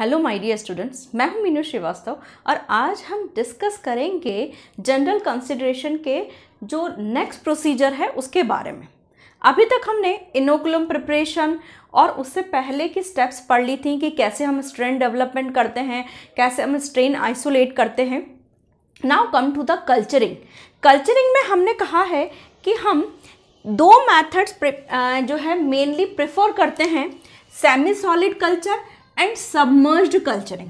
hello my dear students मैं हूं मीनू श्रीवास्तव और आज हम डिस्कस करेंगे जनरल कंसिडरेशन के जो नेक्स्ट प्रोसीजर है उसके बारे में अभी तक हमने इनोकुलम प्रिपरेशन और उससे पहले की स्टेप्स पढ़ ली थी कि कैसे हम स्ट्रेन डेवलपमेंट करते हैं कैसे हम स्ट्रेन आइसोलेट करते हैं now come to the culturing culturing में हमने कहा है कि हम दो मैथड्स जो है मेनली प्रेफर करते हैं semi solid culture and submerged culturing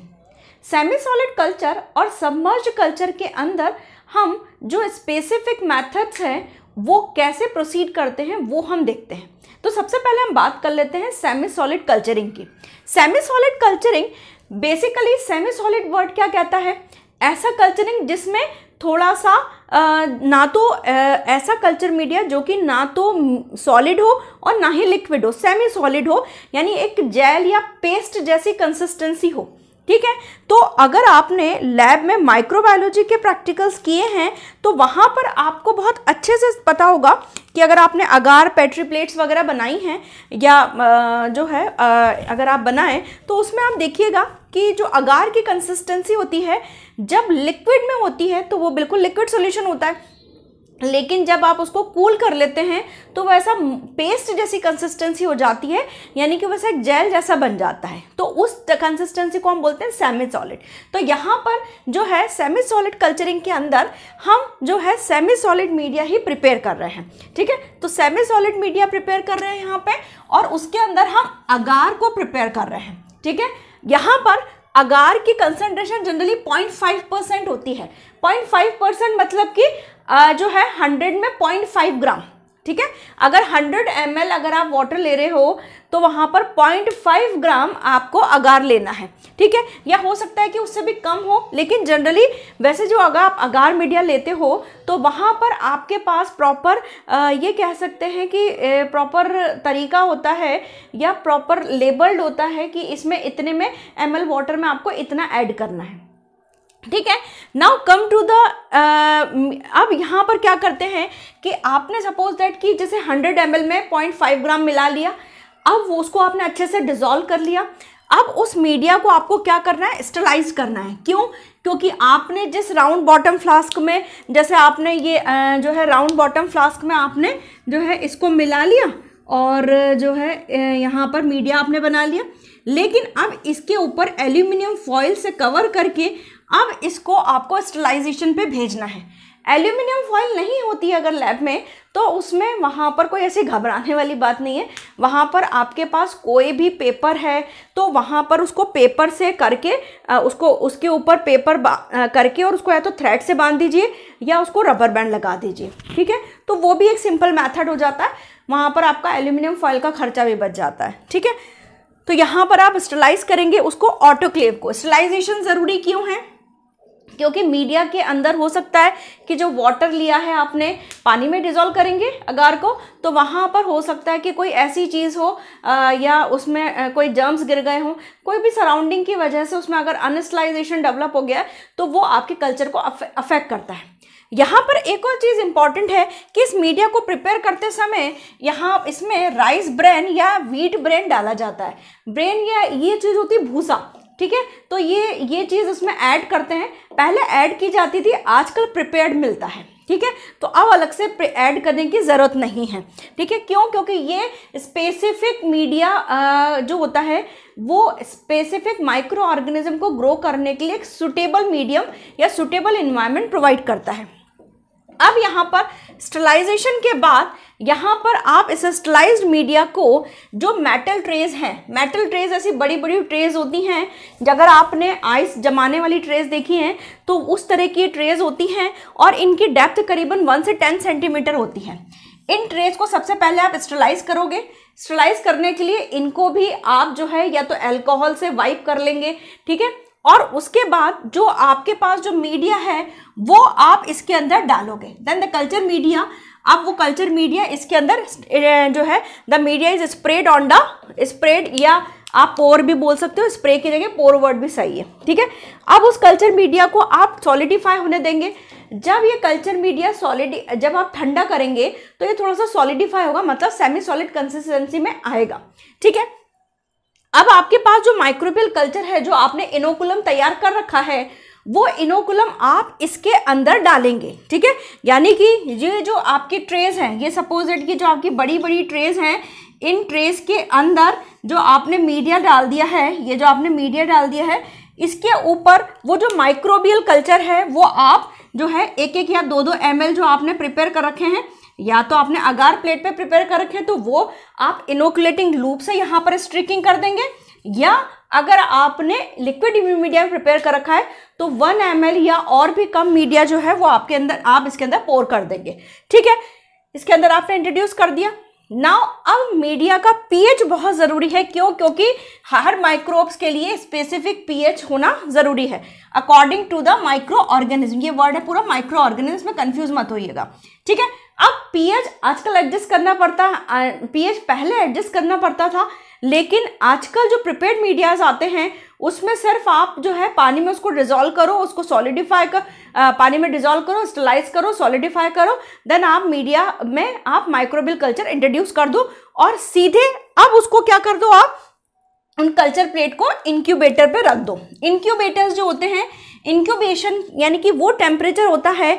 semi solid culture और सबमर्ज कल्चर के अंदर हम जो स्पेसिफिक मेथड्स हैं वो कैसे प्रोसीड करते हैं वो हम देखते हैं तो सबसे पहले हम बात कर लेते हैं सेमी सॉलिड कल्चरिंग की semi solid culturing basically semi solid word क्या कहता है ऐसा कल्चरिंग जिसमें थोड़ा सा आ, ना तो आ, ऐसा कल्चर मीडिया जो कि ना तो सॉलिड हो और ना ही लिक्विड हो सेमी सॉलिड हो यानी एक जेल या पेस्ट जैसी कंसिस्टेंसी हो ठीक है तो अगर आपने लैब में माइक्रोबायोलॉजी के प्रैक्टिकल्स किए हैं तो वहाँ पर आपको बहुत अच्छे से पता होगा कि अगर आपने अगार पेट्री प्लेट्स वगैरह बनाई हैं या जो है अगर आप बनाएं तो उसमें आप देखिएगा कि जो अगार की कंसिस्टेंसी होती है जब लिक्विड में होती है तो वो बिल्कुल लिक्विड सोल्यूशन होता है लेकिन जब आप उसको कूल कर लेते हैं तो वैसा पेस्ट जैसी कंसिस्टेंसी हो जाती है यानी कि वैसा एक जेल जैसा बन जाता है तो उस कंसिस्टेंसी को हम बोलते हैं सेमी सॉलिड तो यहाँ पर जो है सेमी सॉलिड कल्चरिंग के अंदर हम जो है सेमी सॉलिड मीडिया ही प्रिपेयर कर रहे हैं ठीक है तो सेमी सॉलिड मीडिया प्रिपेयर कर रहे हैं यहाँ पर और उसके अंदर हम अगार को प्रिपेयर कर रहे हैं ठीक है यहाँ पर अगार की कंसनट्रेशन जनरली 0.5 परसेंट होती है 0.5 परसेंट मतलब कि जो है 100 में 0.5 ग्राम ठीक है अगर 100 एम अगर आप वाटर ले रहे हो तो वहाँ पर 0.5 ग्राम आपको अगार लेना है ठीक है या हो सकता है कि उससे भी कम हो लेकिन जनरली वैसे जो अगर आप अगार मीडिया लेते हो तो वहाँ पर आपके पास प्रॉपर ये कह सकते हैं कि प्रॉपर तरीका होता है या प्रॉपर लेबल्ड होता है कि इसमें इतने में एम वाटर में आपको इतना ऐड करना है ठीक है नाउ कम टू द अब यहाँ पर क्या करते हैं कि आपने सपोज दैट कि जैसे 100 एम में 0.5 ग्राम मिला लिया अब वो उसको आपने अच्छे से डिजोल्व कर लिया अब उस मीडिया को आपको क्या करना है स्टलाइज करना है क्यों क्योंकि आपने जिस राउंड बॉटम फ्लास्क में जैसे आपने ये uh, जो है राउंड बॉटम फ्लास्क में आपने जो है इसको मिला लिया और जो है uh, यहाँ पर मीडिया आपने बना लिया लेकिन अब इसके ऊपर एल्यूमिनियम फॉइल से कवर करके अब इसको आपको स्टलाइजेशन पे भेजना है एल्यूमिनियम फॉइल नहीं होती अगर लैब में तो उसमें वहाँ पर कोई ऐसी घबराने वाली बात नहीं है वहाँ पर आपके पास कोई भी पेपर है तो वहाँ पर उसको पेपर से करके उसको उसके ऊपर पेपर करके और उसको या तो थ्रेड से बांध दीजिए या उसको रबर बैंड लगा दीजिए ठीक है तो वो भी एक सिंपल मैथड हो जाता है वहाँ पर आपका एल्यूमिनियम फॉइल का खर्चा भी बच जाता है ठीक है तो यहाँ पर आप स्टलाइज करेंगे उसको ऑटोक्लेव को स्टलाइजेशन ज़रूरी क्यों है क्योंकि मीडिया के अंदर हो सकता है कि जो वाटर लिया है आपने पानी में डिजोल्व करेंगे अगार को तो वहाँ पर हो सकता है कि कोई ऐसी चीज़ हो आ, या उसमें आ, कोई जर्म्स गिर गए हों कोई भी सराउंडिंग की वजह से उसमें अगर अनस्टलाइजेशन डेवलप हो गया तो वो आपके कल्चर को अफेक्ट करता है यहाँ पर एक और चीज़ इम्पॉर्टेंट है कि इस मीडिया को प्रिपेयर करते समय यहाँ इसमें राइस ब्रेन या वीट ब्रेन डाला जाता है ब्रेन या ये चीज़ होती है भूसा ठीक है तो ये ये चीज़ इसमें ऐड करते हैं पहले ऐड की जाती थी आजकल प्रिपेयर्ड मिलता है ठीक है तो अब अलग से ऐड करने की ज़रूरत नहीं है ठीक है क्यों क्योंकि ये स्पेसिफिक मीडिया जो होता है वो स्पेसिफिक माइक्रो ऑर्गेनिज्म को ग्रो करने के लिए एक सुटेबल मीडियम या सुटेबल इन्वायरमेंट प्रोवाइड करता है अब यहाँ पर स्टलाइजेशन के बाद यहाँ पर आप इस स्टलाइज मीडिया को जो मेटल ट्रेज हैं मेटल ट्रेज ऐसी बड़ी बड़ी ट्रेज होती हैं अगर आपने आइस जमाने वाली ट्रेज देखी हैं तो उस तरह की ट्रेज होती हैं और इनकी डेप्थ करीबन वन से टेन सेंटीमीटर होती है इन ट्रेज को सबसे पहले आप स्टलाइज करोगे स्टलाइज करने के लिए इनको भी आप जो है या तो एल्कोहल से वाइप कर लेंगे ठीक है और उसके बाद जो आपके पास जो मीडिया है वो आप इसके अंदर डालोगे देन द कल्चर मीडिया अब वो कल्चर मीडिया इसके अंदर जो है the media is spread on the spread या आप पोर भी बोल सकते हो स्प्रे की जगह पोर वर्ड भी सही है ठीक है अब उस कल्चर मीडिया को आप सॉलिडिफाई होने देंगे जब ये कल्चर मीडिया सॉलिड जब आप ठंडा करेंगे तो ये थोड़ा सा सॉलिडिफाई होगा मतलब सेमी सॉलिड कंसिस्टेंसी में आएगा ठीक है अब आपके पास जो माइक्रोबियल कल्चर है जो आपने इनोकुलम तैयार कर रखा है वो इनोकुलम आप इसके अंदर डालेंगे ठीक है यानी कि ये जो आपके ट्रेज हैं ये सपोजिट की जो आपकी बड़ी बड़ी ट्रेज हैं इन ट्रेस के अंदर जो आपने मीडिया डाल दिया है ये जो आपने मीडिया डाल दिया है इसके ऊपर वो जो माइक्रोबियल कल्चर है वो आप जो है एक एक या दो दो एम जो आपने प्रिपेयर कर रखे हैं या तो आपने अगार प्लेट पे प्रिपेयर कर रखे तो वो आप इनोकुलेटिंग लूप से यहाँ पर स्ट्रिकिंग कर देंगे या अगर आपने लिक्विड मीडिया में प्रिपेयर कर रखा है तो वन एम या और भी कम मीडिया जो है वो आपके अंदर आप इसके अंदर पोर कर देंगे ठीक है इसके अंदर आपने इंट्रोड्यूस कर दिया नाउ अब मीडिया का पीएच बहुत ज़रूरी है क्यों क्योंकि हर माइक्रोब्स के लिए स्पेसिफिक पीएच होना ज़रूरी है according to the micro organism ये वर्ड है पूरा माइक्रो ऑर्गेनिज्म में कंफ्यूज मत होइएगा ठीक है अब पीएच आजकल एडजस्ट करना पड़ता है पीएच पहले एडजस्ट करना पड़ता था लेकिन आजकल जो प्रिपेड मीडियाज आते हैं उसमें सिर्फ आप जो है पानी में उसको डिजोल्व करो उसको सॉलिडिफाई कर पानी में डिजोल्व करो स्टलाइज करो सॉलिडिफाई करो देन आप मीडिया में आप माइक्रोबियल कल्चर इंट्रोड्यूस कर दो और सीधे अब उसको क्या कर दो आप उन कल्चर प्लेट को इनक्यूबेटर पे रख दो इंक्यूबेटर्स जो होते हैं इंक्यूबेशन यानी कि वो टेम्परेचर होता है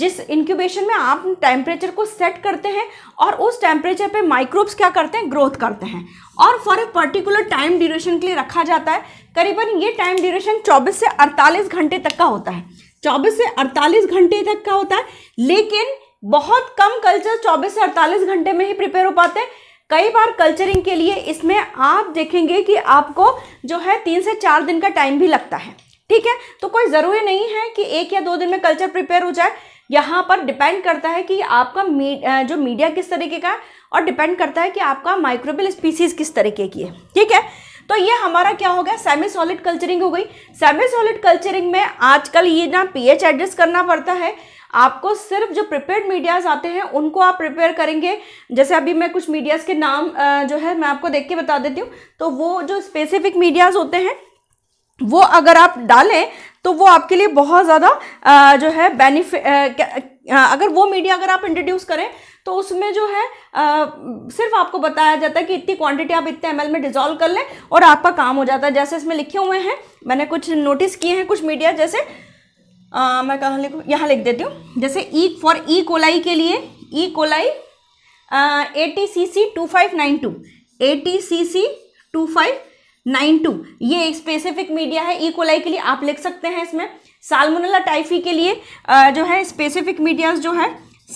जिस इंक्यूबेशन में आप टेम्परेचर को सेट करते हैं और उस टेम्परेचर पे माइक्रोब्स क्या करते हैं ग्रोथ करते हैं और for a particular time duration के लिए रखा जाता है करीबन ये टाइम ड्यूरेशन चौबीस से अड़तालीस घंटे तक का होता है चौबीस से अड़तालीस घंटे तक का होता है लेकिन बहुत कम कल्चर चौबीस से अड़तालीस घंटे में ही प्रिपेयर हो पाते हैं कई बार कल्चरिंग के लिए इसमें आप देखेंगे कि आपको जो है तीन से चार दिन का टाइम भी लगता है ठीक है तो कोई ज़रूरी नहीं है कि एक या दो दिन में कल्चर प्रिपेयर हो जाए यहाँ पर डिपेंड करता है कि आपका मी, जो मीडिया किस तरीके का है और डिपेंड करता है कि आपका माइक्रोबिल स्पीसीज किस तरीके की है ठीक है तो ये हमारा क्या हो गया सेमी सॉलिड कल्चरिंग हो गई सेमी सॉलिड कल्चरिंग में आजकल ये ना एच एडजस्ट करना पड़ता है आपको सिर्फ जो प्रिपेयर्ड मीडियाज़ आते हैं उनको आप प्रिपेयर करेंगे जैसे अभी मैं कुछ मीडियाज़ के नाम जो है मैं आपको देख के बता देती हूँ तो वो जो स्पेसिफिक मीडियाज़ होते हैं वो अगर आप डालें तो वो आपके लिए बहुत ज़्यादा जो है बेनिफिट अगर वो मीडिया अगर आप इंट्रोड्यूस करें तो उसमें जो है आ, सिर्फ आपको बताया जाता है कि इतनी क्वांटिटी आप इतने एम में डिजोल्व कर लें और आपका काम हो जाता है जैसे इसमें लिखे हुए हैं मैंने कुछ नोटिस किए हैं कुछ मीडिया जैसे आ, मैं कहाँ लिखू यहाँ लिख देती हूँ जैसे ई फॉर ई कोलाई के लिए E coli A T C C two five nine two A T C C two five nine two ये एक स्पेसिफिक मीडिया है इकोलाई e के लिए आप लिख सकते हैं इसमें साल्मोनेला टाइफी के लिए जो है स्पेसिफिक मीडियाज जो है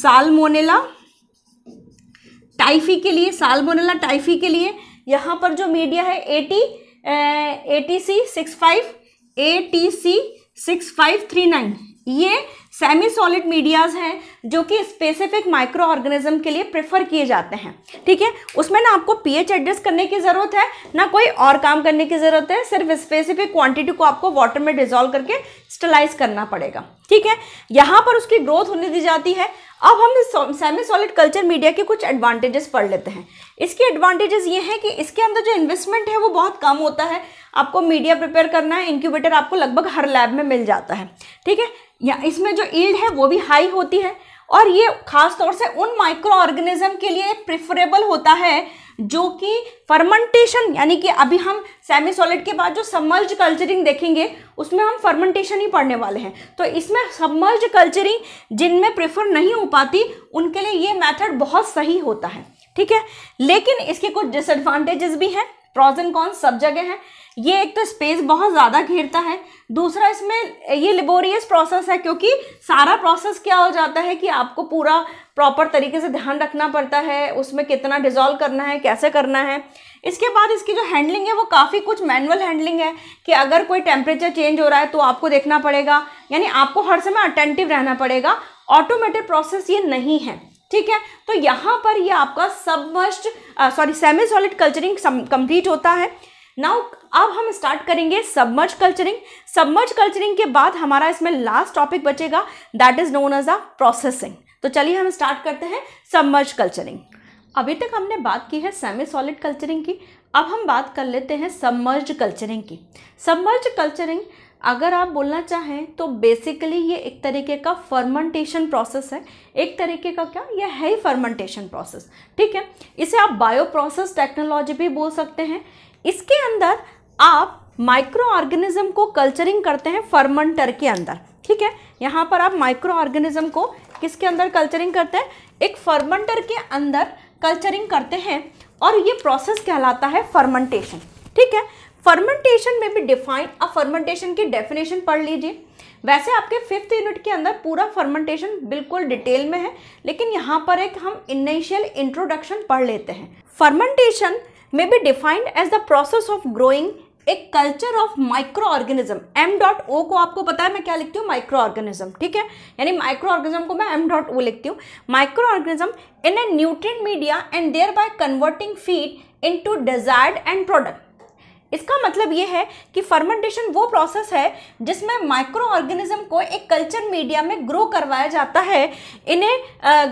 साल्मोनेला टाइफी के लिए साल्मोनेला टाइफी के लिए यहाँ पर जो मीडिया है A T A T C six five A T C six five three nine ये सेमी सॉलिड मीडियाज हैं जो कि स्पेसिफिक माइक्रो ऑर्गेनिज्म के लिए प्रेफर किए जाते हैं ठीक है उसमें ना आपको पीएच एड्रेस करने की ज़रूरत है ना कोई और काम करने की ज़रूरत है सिर्फ स्पेसिफिक क्वांटिटी को आपको वाटर में डिजोल्व करके स्टलाइज करना पड़ेगा ठीक है यहाँ पर उसकी ग्रोथ होने दी जाती है अब हम सेमी सॉलिड कल्चर मीडिया के कुछ एडवांटेजेस पढ़ लेते हैं इसके एडवांटेजेस ये हैं कि इसके अंदर जो इन्वेस्टमेंट है वो बहुत कम होता है आपको मीडिया प्रिपेयर करना है इंक्यूबेटर आपको लगभग हर लैब में मिल जाता है ठीक है या इसमें जो ईल्ड है वो भी हाई होती है और ये खास तौर से उन माइक्रो ऑर्गेनिज्म के लिए प्रिफरेबल होता है जो कि फर्मेंटेशन यानी कि अभी हम सेमी सॉलिड के बाद जो सबमर्ज कल्चरिंग देखेंगे उसमें हम फर्मेंटेशन ही पढ़ने वाले हैं तो इसमें सबमर्ज कल्चरिंग जिनमें प्रेफर नहीं हो पाती उनके लिए ये मेथड बहुत सही होता है ठीक है लेकिन इसके कुछ डिसएडवांटेजेस भी हैं प्रोजन एंड कॉन्स सब जगह है ये एक तो स्पेस बहुत ज़्यादा घेरता है दूसरा इसमें ये लिबोरियस प्रोसेस है क्योंकि सारा प्रोसेस क्या हो जाता है कि आपको पूरा प्रॉपर तरीके से ध्यान रखना पड़ता है उसमें कितना डिज़ोल्व करना है कैसे करना है इसके बाद इसकी जो हैंडलिंग है वो काफ़ी कुछ मैनुअल हैंडलिंग है कि अगर कोई टेम्परेचर चेंज हो रहा है तो आपको देखना पड़ेगा यानी आपको हर समय अटेंटिव रहना पड़ेगा ऑटोमेटिक प्रोसेस ये नहीं है ठीक है तो यहाँ पर ये यह आपका submerged sorry semi solid culturing complete होता है नाउ अब हम स्टार्ट करेंगे सबमर्ज कल्चरिंग सबमर्ज कल्चरिंग के बाद हमारा इसमें लास्ट टॉपिक बचेगा that is known as a processing तो चलिए हम स्टार्ट करते हैं सबमर्ज कल्चरिंग अभी तक हमने बात की है सेमी सॉलिड कल्चरिंग की अब हम बात कर लेते हैं सबमर्ज कल्चरिंग की सबमर्ज कल्चरिंग अगर आप बोलना चाहें तो बेसिकली ये एक तरीके का फर्मेंटेशन प्रोसेस है एक तरीके का क्या ये है ही फर्मेंटेशन प्रोसेस ठीक है इसे आप बायो प्रोसेस टेक्नोलॉजी भी बोल सकते हैं इसके अंदर आप माइक्रो ऑर्गेनिज्म को कल्चरिंग करते हैं फर्मेंटर के अंदर ठीक है यहाँ पर आप माइक्रो ऑर्गेनिज्म को किसके अंदर कल्चरिंग करते हैं एक फर्मेंटर के अंदर कल्चरिंग करते हैं और ये प्रोसेस कहलाता है फर्मेंटेशन ठीक है फर्मेंटेशन में भी डिफाइन अब फर्मेंटेशन की डेफिनेशन पढ़ लीजिए वैसे आपके फिफ्थ यूनिट के अंदर पूरा फर्मेंटेशन बिल्कुल डिटेल में है लेकिन यहाँ पर एक हम इनिशियल इंट्रोडक्शन पढ़ लेते हैं फर्मेंटेशन में भी defined as the process of growing a culture of micro organism M dot O को आपको पता है मैं क्या लिखती हूँ माइक्रो ऑर्गेनिज्म ठीक है यानी माइक्रो ऑर्गेनिज्म को मैं एम डॉट ओ लिखती हूँ micro organism in a nutrient media and thereby converting feed into desired end product इसका मतलब ये है कि फर्मेंटेशन वो प्रोसेस है जिसमें माइक्रो ऑर्गेनिज्म को एक कल्चर मीडिया में ग्रो करवाया जाता है इन्हें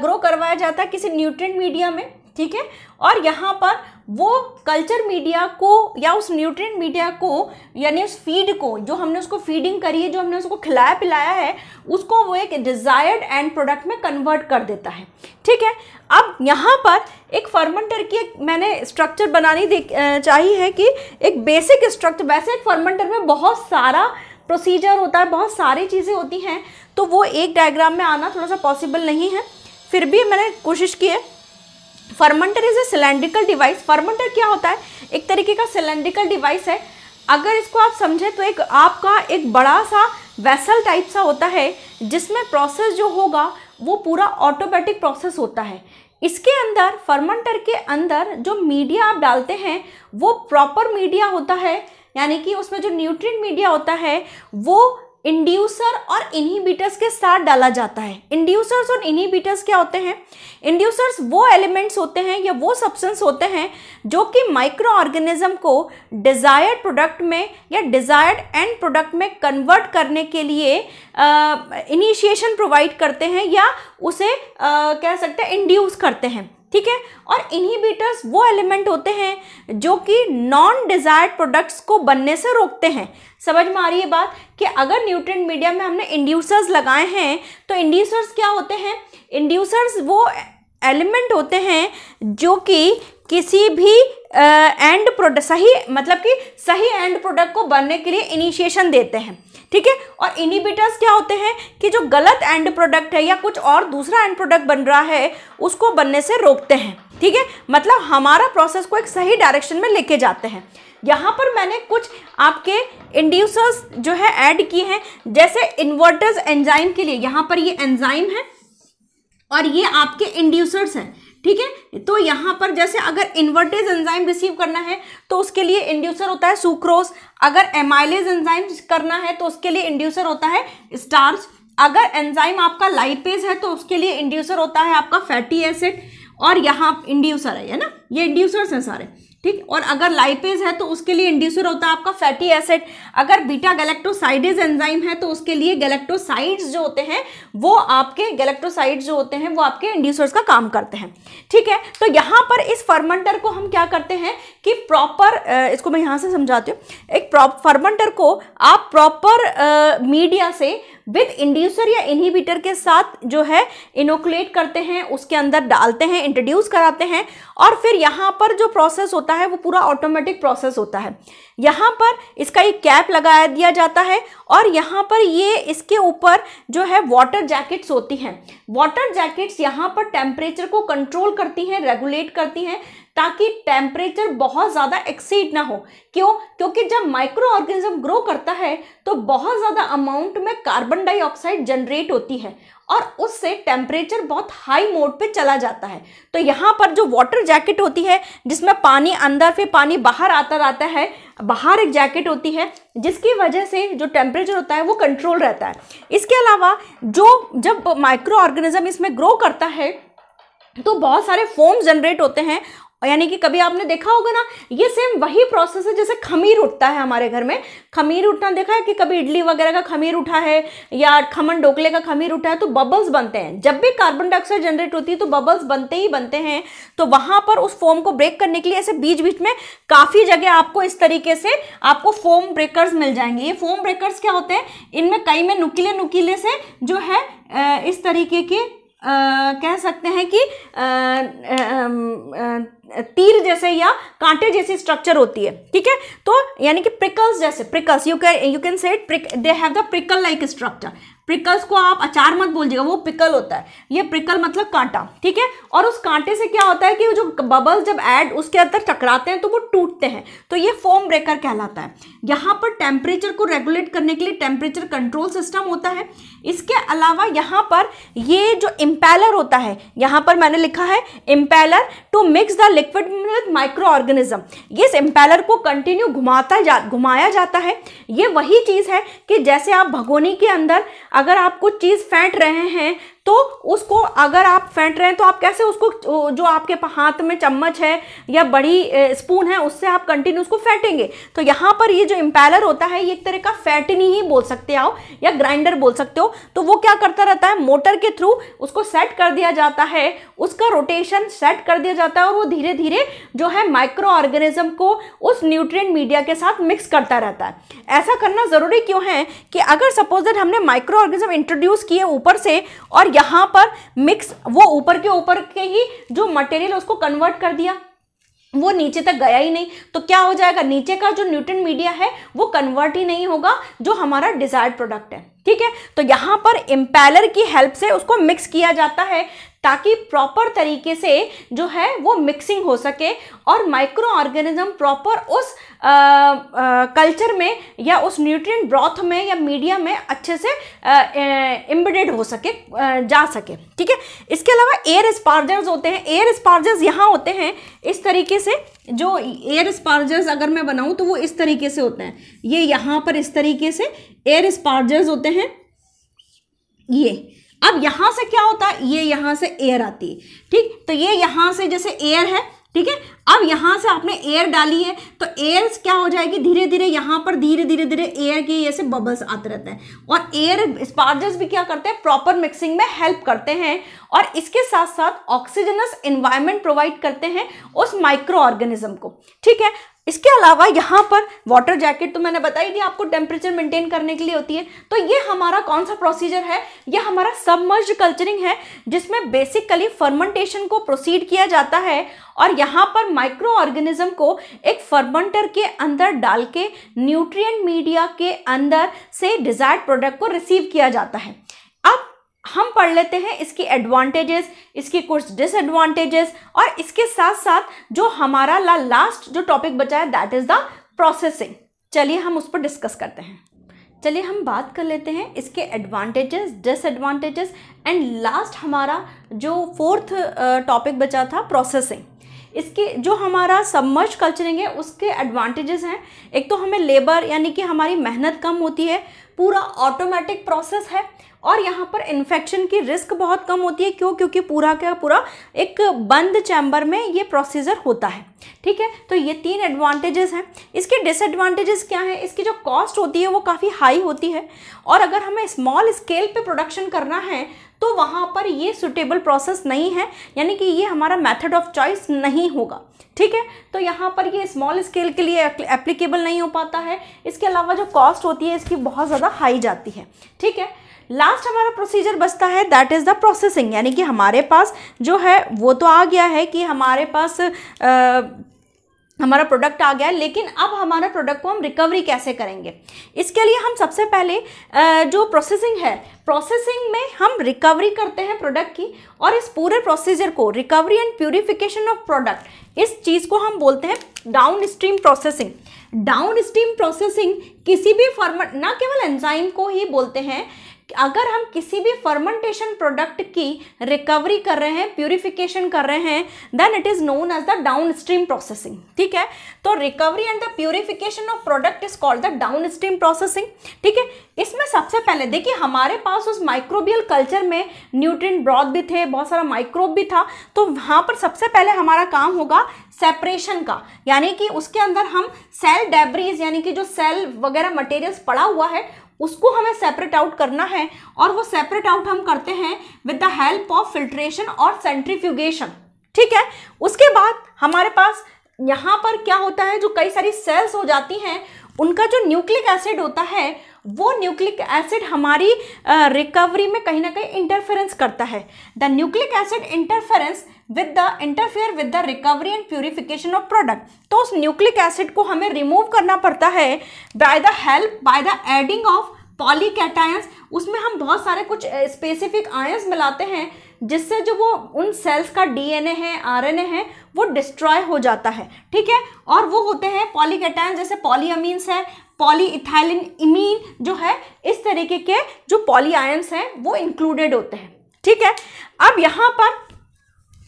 ग्रो करवाया जाता है किसी न्यूट्रिएंट मीडिया में ठीक है और यहाँ पर वो कल्चर मीडिया को या उस न्यूट्रिएंट मीडिया को यानी उस फीड को जो हमने उसको फीडिंग करी है जो हमने उसको खिलाया पिलाया है उसको वो एक डिज़ायर्ड एंड प्रोडक्ट में कन्वर्ट कर देता है ठीक है अब यहाँ पर एक फर्मेंटर की एक मैंने स्ट्रक्चर बनानी चाहिए है कि एक बेसिक स्ट्रक्चर वैसे एक फर्मेंटर में बहुत सारा प्रोसीजर होता है बहुत सारी चीज़ें होती हैं तो वो एक डायग्राम में आना थोड़ा सा पॉसिबल नहीं है फिर भी मैंने कोशिश की है fermenter is a cylindrical device fermenter क्या होता है एक तरीके का सिलेंड्रिकल डिवाइस है अगर इसको आप समझें तो एक आपका एक बड़ा सा वेसल टाइप सा होता है जिसमें प्रोसेस जो होगा वो पूरा ऑटोमेटिक प्रोसेस होता है इसके अंदर फर्मेंटर के अंदर जो मीडिया आप डालते हैं वो प्रॉपर मीडिया होता है यानी कि उसमें जो न्यूट्रिएंट मीडिया होता है वो इंड्यूसर और इनहिबिटर्स के साथ डाला जाता है इंड्यूसर्स और इनहिबिटर्स क्या होते हैं इंड्यूसर्स वो एलिमेंट्स होते हैं या वो सब्सटेंस होते हैं जो कि माइक्रो ऑर्गेनिज्म को डिज़ायर्ड प्रोडक्ट में या डिज़ायर्ड एंड प्रोडक्ट में कन्वर्ट करने के लिए इनिशिएशन प्रोवाइड करते हैं या उसे आ, कह सकते हैं इंड्यूस करते हैं ठीक है और इनहिबिटर्स वो एलिमेंट होते हैं जो कि नॉन डिजायर्ड प्रोडक्ट्स को बनने से रोकते हैं समझ में आ रही है बात कि अगर न्यूट्रिएंट मीडिया में हमने इंड्यूसर्स लगाए हैं तो इंड्यूसर्स क्या होते हैं इंड्यूसर्स वो एलिमेंट होते हैं जो कि किसी भी एंड प्रोडक्ट सही मतलब कि सही एंड प्रोडक्ट को बनने के लिए इनिशिएशन देते हैं ठीक है और इनिबिटर्स क्या होते हैं कि जो गलत एंड प्रोडक्ट है या कुछ और दूसरा एंड प्रोडक्ट बन रहा है उसको बनने से रोकते हैं ठीक है मतलब हमारा प्रोसेस को एक सही डायरेक्शन में लेके जाते हैं यहाँ पर मैंने कुछ आपके इंड्यूसर्स जो है ऐड किए हैं जैसे इन्वर्टर्स एंजाइम के लिए यहाँ पर ये एंजाइम है और ये आपके इंड्यूसर्स हैं ठीक है तो यहां पर जैसे अगर इन्वर्टेज एंजाइम रिसीव करना है तो उसके लिए इंड्यूसर होता है सुक्रोस अगर एमाइलेज एंजाइम करना है तो उसके लिए इंड्यूसर होता है स्टार्च अगर एंजाइम आपका लाइपेज है तो उसके लिए इंड्यूसर होता है आपका फैटी एसिड और यहाँ इंड्यूसर है ना ये इंड्यूसर्स हैं सारे ठीक और अगर लाइपेज है तो उसके लिए इंड्यूसर होता है आपका फैटी एसिड अगर बीटा गैलेक्ट्रोसाइडेज एंजाइम है तो उसके लिए गैलेक्ट्रोसाइड्स जो होते हैं वो आपके गैलेक्ट्रोसाइड्स जो होते हैं वो आपके इंड्यूसर्स का काम करते हैं ठीक है तो यहाँ पर इस फर्मेंटर को हम क्या करते हैं कि प्रॉपर इसको मैं यहाँ से समझाती हूँ एक फर्मेंटर को आप प्रॉपर मीडिया से विद इंड्यूसर या इनहिबिटर के साथ जो है इनोकुलेट करते हैं उसके अंदर डालते हैं इंट्रोड्यूस कराते हैं और फिर यहाँ पर जो प्रोसेस होता है वो पूरा ऑटोमेटिक प्रोसेस होता है यहाँ पर इसका एक कैप लगाया दिया जाता है और यहाँ पर ये इसके ऊपर जो है वाटर जैकेट्स होती हैं वाटर जैकेट्स यहाँ पर टेम्परेचर को कंट्रोल करती हैं रेगुलेट करती हैं ताकि टेम्परेचर बहुत ज़्यादा एक्सीड ना हो क्यों क्योंकि जब माइक्रो ऑर्गेनिज्म ग्रो करता है तो बहुत ज़्यादा अमाउंट में कार्बन डाइऑक्साइड जनरेट होती है और उससे टेम्परेचर बहुत हाई मोड पे चला जाता है तो यहाँ पर जो वाटर जैकेट होती है जिसमें पानी अंदर फिर पानी बाहर आता रहता है बाहर एक जैकेट होती है जिसकी वजह से जो टेम्परेचर होता है वो कंट्रोल रहता है इसके अलावा जो जब माइक्रो ऑर्गेनिज्म इसमें ग्रो करता है तो बहुत सारे फोम जनरेट होते हैं और यानी कि कभी आपने देखा होगा ना ये सेम वही प्रोसेस है जैसे खमीर उठता है हमारे घर में खमीर उठना देखा है कि कभी इडली वगैरह का खमीर उठा है या खमन डोकले का खमीर उठा है तो बबल्स बनते हैं जब भी कार्बन डाइऑक्साइड जनरेट होती है तो बबल्स बनते ही बनते हैं तो वहां पर उस फोम को ब्रेक करने के लिए ऐसे बीच बीच में काफ़ी जगह आपको इस तरीके से आपको फोम ब्रेकर्स मिल जाएंगे ये फोम ब्रेकर्स क्या होते हैं इनमें कई में नुकीले नुकीले से जो है इस तरीके के आ, कह सकते हैं कि आ, आ, तीर जैसे या कांटे जैसी स्ट्रक्चर होती है ठीक है तो यानी कि प्रिकल्स जैसे prickles you can you can say they have the prickle like structure prickles को आप अचार मत बोलिएगा वो पिकल होता है ये प्रिकल मतलब कांटा ठीक है और उस कांटे से क्या होता है कि जो बबल्स जब ऐड उसके अंदर टकराते हैं तो वो टूटते हैं तो ये फोम ब्रेकर कहलाता है यहाँ पर टेम्परेचर को रेगुलेट करने के लिए टेम्परेचर कंट्रोल सिस्टम होता है इसके अलावा यहाँ पर ये जो इम्पेलर होता है यहाँ पर मैंने लिखा है impeller to mix the liquid with micro organism ये इस इम्पेलर को कंटिन्यू घुमाता जा घुमाया जाता है ये वही चीज़ है कि जैसे आप भगोनी के अंदर अगर आप कुछ चीज़ फेंट रहे हैं तो उसको अगर आप फेंट रहे हैं तो आप कैसे उसको जो आपके हाथ में चम्मच है या बड़ी स्पून है उससे आप कंटिन्यू उसको फेंटेंगे तो यहाँ पर ये जो इम्पेलर होता है ये एक तरह का फैटनी ही बोल सकते हो या ग्राइंडर बोल सकते हो तो वो क्या करता रहता है मोटर के थ्रू उसको सेट कर दिया जाता है उसका रोटेशन सेट कर दिया जाता है और वो धीरे धीरे जो है माइक्रो ऑर्गेनिज्म को उस न्यूट्रिएंट मीडिया के साथ मिक्स करता रहता है ऐसा करना ज़रूरी क्यों है कि अगर सपोज दैट हमने माइक्रो ऑर्गेनिज्म इंट्रोड्यूस किए ऊपर से और यहां पर मिक्स वो ऊपर के ऊपर के ही जो मटेरियल उसको कन्वर्ट कर दिया वो नीचे तक गया ही नहीं तो क्या हो जाएगा नीचे का जो न्यूट्रन मीडिया है वो कन्वर्ट ही नहीं होगा जो हमारा डिजायर्ड प्रोडक्ट है ठीक है तो यहां पर इम्पेलर की हेल्प से उसको मिक्स किया जाता है ताकि प्रॉपर तरीके से जो है वो मिक्सिंग हो सके और माइक्रो ऑर्गेनिज्म प्रॉपर उस आ, आ, कल्चर में या उस न्यूट्रिएंट ब्रॉथ में या मीडिया में अच्छे से एम्बेडेड हो सके आ, जा सके ठीक है इसके अलावा एयर स्पार्जर्स होते हैं एयर स्पार्जर्स यहाँ होते हैं इस तरीके से जो एयर स्पार्जर्स अगर मैं बनाऊँ तो वो इस तरीके से होते हैं ये यहाँ पर इस तरीके से एयर स्पार्जर्स होते हैं ये अब यहाँ से क्या होता है ये यहाँ से एयर आती है ठीक तो ये यहाँ से जैसे एयर है ठीक है अब यहाँ से आपने एयर डाली है तो एयर क्या हो जाएगी धीरे धीरे यहाँ पर धीरे धीरे धीरे एयर के ऐसे बबल्स आते रहते हैं और एयर स्पार्जर्स भी क्या करते हैं प्रॉपर मिक्सिंग में हेल्प करते हैं और इसके साथ साथ ऑक्सीजनस इन्वायरमेंट प्रोवाइड करते हैं उस माइक्रो ऑर्गेनिज्म को ठीक है इसके अलावा यहाँ पर वाटर जैकेट तो मैंने बताई दी आपको टेम्परेचर मेंटेन करने के लिए होती है तो ये हमारा कौन सा प्रोसीजर है ये हमारा सबमर्ज कल्चरिंग है जिसमें बेसिकली फर्मेंटेशन को प्रोसीड किया जाता है और यहाँ पर माइक्रो ऑर्गेनिज्म को एक फर्मेंटर के अंदर डाल के न्यूट्रिय मीडिया के अंदर से डिजायर्ड प्रोडक्ट को रिसीव किया जाता है अब हम पढ़ लेते हैं इसकी एडवांटेजेस इसकी कुछ डिसएडवांटेजेस और इसके साथ साथ जो हमारा ला लास्ट जो टॉपिक बचा है दैट इज़ द प्रोसेसिंग चलिए हम उस पर डिस्कस करते हैं चलिए हम बात कर लेते हैं इसके एडवांटेजेस डिसएडवांटेजेस एंड लास्ट हमारा जो फोर्थ टॉपिक बचा था प्रोसेसिंग इसके जो हमारा सबमर्ज कल्चरिंग है उसके एडवांटेजेस हैं एक तो हमें लेबर यानी कि हमारी मेहनत कम होती है पूरा ऑटोमेटिक प्रोसेस है और यहाँ पर इन्फेक्शन की रिस्क बहुत कम होती है क्यों क्योंकि पूरा का पूरा एक बंद चैम्बर में ये प्रोसीजर होता है ठीक है तो ये तीन एडवांटेजेस हैं इसके डिसएडवांटेजेस क्या हैं इसकी जो कॉस्ट होती है वो काफ़ी हाई होती है और अगर हमें स्मॉल स्केल पे प्रोडक्शन करना है तो वहाँ पर ये सुटेबल प्रोसेस नहीं है यानी कि ये हमारा मैथड ऑफ चॉइस नहीं होगा ठीक है तो यहाँ पर ये स्मॉल स्केल के लिए एप्लीकेबल नहीं हो पाता है इसके अलावा जो कॉस्ट होती है इसकी बहुत ज़्यादा हाई जाती है ठीक है लास्ट हमारा प्रोसीजर बचता है दैट इज़ द प्रोसेसिंग यानी कि हमारे पास जो है वो तो आ गया है कि हमारे पास हमारा प्रोडक्ट आ गया लेकिन अब हमारा प्रोडक्ट को हम रिकवरी कैसे करेंगे इसके लिए हम सबसे पहले जो प्रोसेसिंग है प्रोसेसिंग में हम रिकवरी करते हैं प्रोडक्ट की और इस पूरे प्रोसीजर को recovery and purification of product इस चीज़ को हम बोलते हैं down stream processing down stream processing किसी भी फॉर्मेट ना केवल एंजाइम को ही बोलते हैं अगर हम किसी भी फर्मेंटेशन प्रोडक्ट की रिकवरी कर रहे हैं प्यूरिफिकेशन कर रहे हैं then it is known as the down stream processing ठीक है तो recovery and the purification of product is called the down stream processing ठीक है इसमें सबसे पहले देखिए हमारे पास उस माइक्रोबियल कल्चर में न्यूट्रिन ब्रॉथ भी थे बहुत सारा माइक्रोब भी था तो वहाँ पर सबसे पहले हमारा काम होगा सेपरेशन का यानी कि उसके अंदर हम सेल डेब्रीज यानी कि जो सेल वगैरह मटेरियल्स पड़ा हुआ है उसको हमें सेपरेट आउट करना है और वो सेपरेट आउट हम करते हैं with the help of filtration और सेंट्रीफ्यूगेशन ठीक है उसके बाद हमारे पास यहाँ पर क्या होता है जो कई सारी सेल्स हो जाती हैं उनका जो न्यूक्लिक एसिड होता है वो न्यूक्लिक एसिड हमारी रिकवरी में कहीं ना कहीं इंटरफेरेंस करता है the nucleic acid interference with the interfere with the recovery and purification of product तो उस न्यूक्लिक एसिड को हमें रिमूव करना पड़ता है by the help by the adding of polycations उसमें हम बहुत सारे कुछ स्पेसिफिक आयंस मिलाते हैं जिससे जो वो उन सेल्स का डीएनए है आरएनए है वो डिस्ट्रॉय हो जाता है ठीक है और वो होते हैं पॉलीकेटाइन जैसे पॉलीअमीन्स है पॉलीइथाइलिन इमीन जो है इस तरीके के जो पॉलीआयंस हैं वो इंक्लूडेड होते हैं ठीक है अब यहाँ पर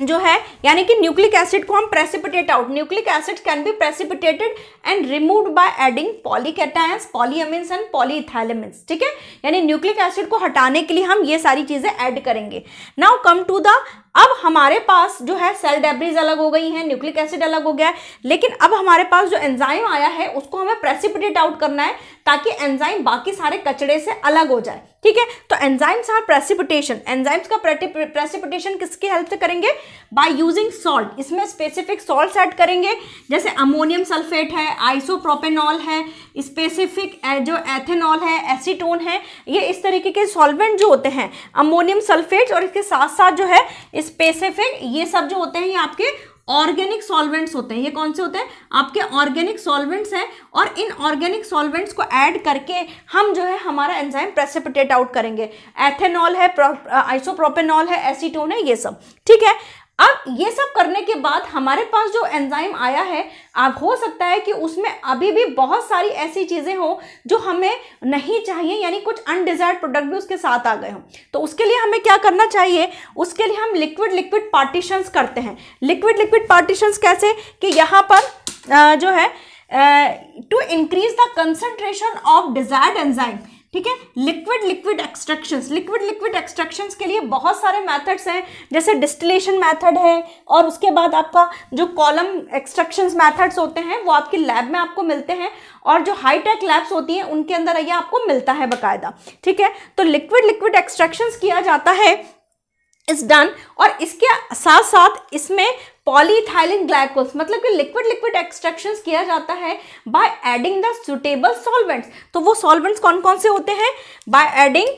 जो है यानी कि न्यूक्लिक एसिड को हम precipitate out nucleic acid can be precipitated and remove by adding polycations polyamine and polyethyleneimine ठीक है यानी न्यूक्लिक एसिड को हटाने के लिए हम ये सारी चीज़ें ऐड करेंगे नाउ कम टू द अब हमारे पास जो है सेल डेब्रीज अलग हो गई हैं न्यूक्लिक एसिड अलग हो गया है लेकिन अब हमारे पास जो एंजाइम आया है उसको हमें प्रेसिपिटेट आउट करना है ताकि एंजाइम बाकी सारे कचड़े से अलग हो जाए ठीक है तो एंजाइम्स आर प्रेसिपिटेशन एंजाइम्स का प्रेसिपिटेशन किसकी हेल्प से करेंगे बाय यूजिंग सॉल्ट इसमें स्पेसिफिक सॉल्ट ऐड करेंगे जैसे अमोनियम सल्फेट है आइसोप्रोपेनॉल है स्पेसिफिक जो एथेनॉल है एसीटोन है ये इस तरीके के सॉल्वेंट जो होते हैं अमोनियम सल्फेट और इसके साथ साथ जो है स्पेसिफिक ये सब जो होते हैं ये आपके ऑर्गेनिक सॉल्वेंट्स होते हैं ये कौन से होते हैं आपके ऑर्गेनिक सॉल्वेंट्स हैं और इन ऑर्गेनिक सॉल्वेंट्स को ऐड करके हम जो है हमारा एंजाइम प्रेसिपिटेट आउट करेंगे एथेनॉल है आइसोप्रोपेनॉल है एसीटोन है ये सब ठीक है अब ये सब करने के बाद हमारे पास जो एंजाइम आया है अब हो सकता है कि उसमें अभी भी बहुत सारी ऐसी चीज़ें हों जो हमें नहीं चाहिए यानी कुछ अनडिजायर्ड प्रोडक्ट भी उसके साथ आ गए हों तो उसके लिए हमें क्या करना चाहिए उसके लिए हम लिक्विड लिक्विड पार्टीशंस करते हैं लिक्विड लिक्विड पार्टीशंस कैसे कि यहाँ पर जो है to increase the concentration of desired enzyme ठीक है liquid liquid extractions liquid liquid extractions के लिए बहुत सारे मेथड्स हैं जैसे डिस्टिलेशन मेथड है और उसके बाद आपका जो कॉलम एक्सट्रैक्शंस मेथड्स होते हैं वो आपके लैब में आपको मिलते हैं और जो हाई टेक लैब्स होती हैं उनके अंदर आइए आपको मिलता है बाकायदा ठीक है तो लिक्विड लिक्विड एक्सट्रैक्शंस किया जाता है इज डन और इसके साथ साथ इसमें पॉलीथाइलिन ग्लाइकोस मतलब कि लिक्विड लिक्विड एक्सट्रैक्शन किया जाता है by adding the suitable solvents तो वो सॉल्वेंट्स कौन कौन से होते हैं बाय एडिंग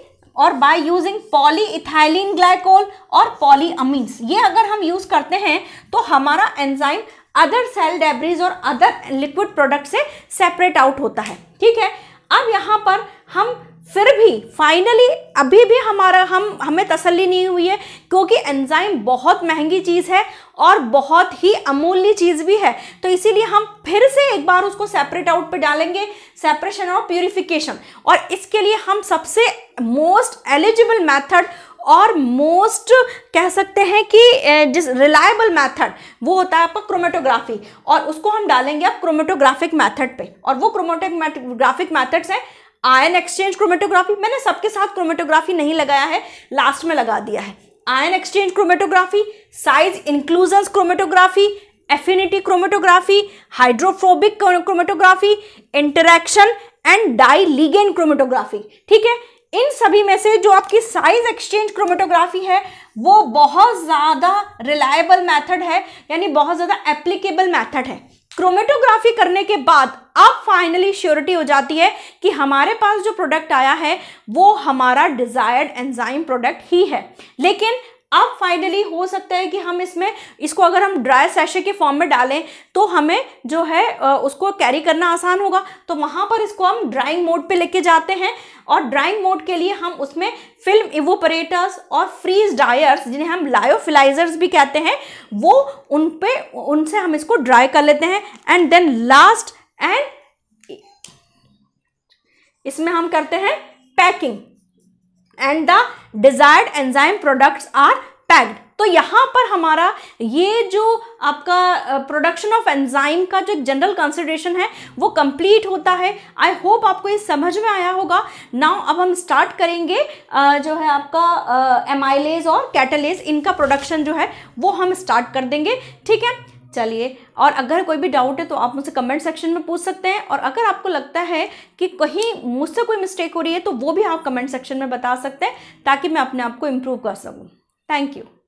और by using polyethylene glycol और पॉलीअमीन्स ये अगर हम यूज करते हैं तो हमारा एंजाइम अदर सेल डेब्रीज और अदर लिक्विड प्रोडक्ट से सेपरेट आउट होता है ठीक है अब यहाँ पर हम फिर भी फाइनली अभी भी हमारा हम हमें तसल्ली नहीं हुई है क्योंकि एंजाइम बहुत महंगी चीज़ है और बहुत ही अमूल्य चीज़ भी है तो इसीलिए हम फिर से एक बार उसको सेपरेट आउट पे डालेंगे सेपरेशन और प्योरिफिकेशन और इसके लिए हम सबसे मोस्ट एलिजिबल मेथड और मोस्ट कह सकते हैं कि जिस रिलायबल मेथड वो होता है आपका क्रोमेटोग्राफी और उसको हम डालेंगे आप क्रोमेटोग्राफिक मेथड पे और वो क्रोमेटोग्राफिक मेथड्स हैं आयन एक्सचेंज क्रोमेटोग्राफी मैंने सबके साथ क्रोमेटोग्राफी नहीं लगाया है लास्ट में लगा दिया है ion exchange chromatography size inclusion chromatography affinity chromatography hydrophobic chromatography interaction and dye ligand chromatography ठीक है इन सभी में से जो आपकी साइज एक्सचेंज क्रोमेटोग्राफी है वो बहुत ज़्यादा रिलायबल मेथड है यानी बहुत ज़्यादा एप्लीकेबल मेथड है क्रोमेटोग्राफी करने के बाद अब फाइनली श्योरिटी हो जाती है कि हमारे पास जो प्रोडक्ट आया है वो हमारा डिजायर्ड एंजाइम प्रोडक्ट ही है लेकिन अब फाइनली हो सकता है कि हम इसमें इसको अगर हम ड्राई सैशे के फॉर्म में डालें तो हमें जो है उसको कैरी करना आसान होगा तो वहाँ पर इसको हम ड्राइंग मोड पे लेके जाते हैं और ड्राइंग मोड के लिए हम उसमें फिल्म इवोपरेटर्स और फ्रीज ड्रायर्स जिन्हें हम लायोफिलाइजर्स भी कहते हैं वो उन पर उनसे हम इसको ड्राई कर लेते हैं एंड देन लास्ट एंड इसमें हम करते हैं packing and the desired enzyme products are packed तो यहाँ पर हमारा ये जो आपका प्रोडक्शन ऑफ एंजाइम का जो जनरल कंसिडरेशन है वो कंप्लीट होता है आई होप आपको ये समझ में आया होगा नाउ अब हम स्टार्ट करेंगे जो है आपका एमाइलेज और कैटलेज इनका प्रोडक्शन जो है वो हम स्टार्ट कर देंगे ठीक है चलिए और अगर कोई भी डाउट है तो आप मुझसे कमेंट सेक्शन में पूछ सकते हैं और अगर आपको लगता है कि कहीं मुझसे कोई मिस्टेक हो रही है तो वो भी आप कमेंट सेक्शन में बता सकते हैं ताकि मैं अपने आप को इम्प्रूव कर सकूँ थैंक यू